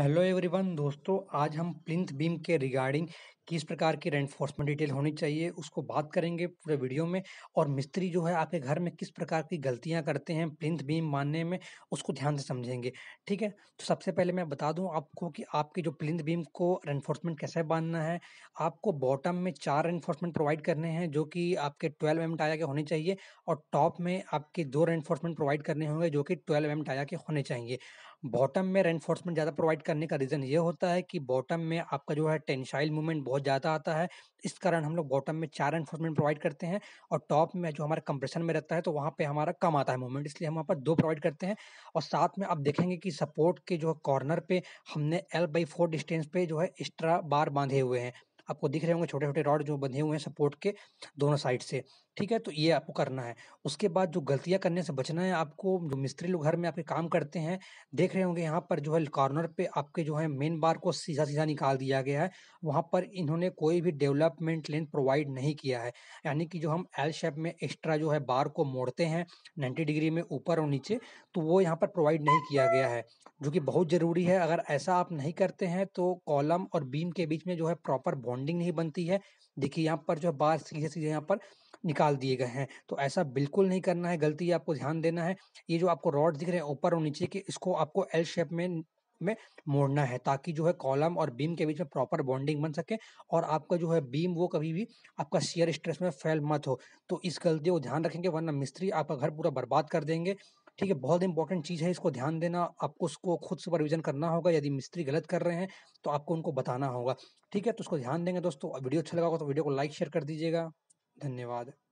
hello everyone दोस्तों आज हम प्लिंथ बीम के रिगार्डिंग किस प्रकार की रेनफोर्समेंट डिटेल होनी चाहिए उसको बात करेंगे पूरे वीडियो में और मिस्त्री जो है आपके घर में किस प्रकार की गलतियाँ करते हैं प्लिंथ बीम मानने में उसको ध्यान से समझेंगे ठीक है तो सबसे पहले मैं बता दूँ आपको कि आपके जो प्लिंथ बीम को रेनफोर्समेंट कैसे बांधना है आपको बॉटम में चार रेनफोर्समेंट प्रोवाइड करने हैं जो कि आपके ट्वेल्व एम टाया के होने चाहिए और टॉप में आपके दो रेनफोर्समेंट प्रोवाइड करने होंगे जो कि ट्वेल्व एम टाया के होने चाहिए बॉटम में रेनफोर्समेंट ज़्यादा प्रोवाइड करने का रीज़न ये होता है कि बॉटम में आपका जो है टेंशाइल मूवमेंट बहुत बहुत ज़्यादा आता है इस कारण हम लोग बॉटम में चार एनफोर्समेंट प्रोवाइड करते हैं और टॉप में जो हमारा कंप्रेशन में रहता है तो वहाँ पे हमारा कम आता है मूवमेंट इसलिए हम वहाँ पर दो प्रोवाइड करते हैं और साथ में आप देखेंगे कि सपोर्ट के जो कॉर्नर पे हमने एल बाई फोर डिस्टेंस पे जो है एक्स्ट्रा बार बांधे हुए हैं आपको दिख रहे होंगे छोटे छोटे रॉड जो बंधे हुए हैं सपोर्ट के दोनों साइड से ठीक है तो ये आपको करना है उसके बाद जो गलतियाँ करने से बचना है आपको जो मिस्त्री लोग घर में आपके काम करते हैं देख रहे होंगे यहाँ पर जो है कॉर्नर पे आपके जो है मेन बार को सीधा सीधा निकाल दिया गया है वहाँ पर इन्होंने कोई भी डेवलपमेंट लेन प्रोवाइड नहीं किया है यानी कि जो हम एल शेप में एक्स्ट्रा जो है बार को मोड़ते हैं नाइन्टी डिग्री में ऊपर और नीचे तो वो यहाँ पर प्रोवाइड नहीं किया गया है जो कि बहुत ज़रूरी है अगर ऐसा आप नहीं करते हैं तो कॉलम और बीम के बीच में जो है प्रॉपर बॉन्ड बॉन्डिंग नहीं बनती है देखिए यहाँ पर जो बार सीधे सीधे यहाँ पर निकाल दिए गए हैं तो ऐसा बिल्कुल नहीं करना है गलती आपको ध्यान देना है ये जो आपको रॉड दिख रहे हैं ऊपर और नीचे के इसको आपको एल शेप में में मोड़ना है ताकि जो है कॉलम और बीम के बीच में प्रॉपर बॉन्डिंग बन सके और आपका जो है बीम वो कभी भी आपका शेयर स्ट्रेस में फैल मत हो तो इस गलती को ध्यान रखेंगे वरना मिस्त्री आपका घर पूरा बर्बाद कर देंगे ठीक है बहुत इंपॉर्टेंट चीज़ है इसको ध्यान देना आपको उसको खुद सुपरविजन करना होगा यदि मिस्त्री गलत कर रहे हैं तो आपको उनको बताना होगा ठीक है तो उसको ध्यान देंगे दोस्तों वीडियो अच्छा लगा होगा तो वीडियो को लाइक शेयर कर दीजिएगा धन्यवाद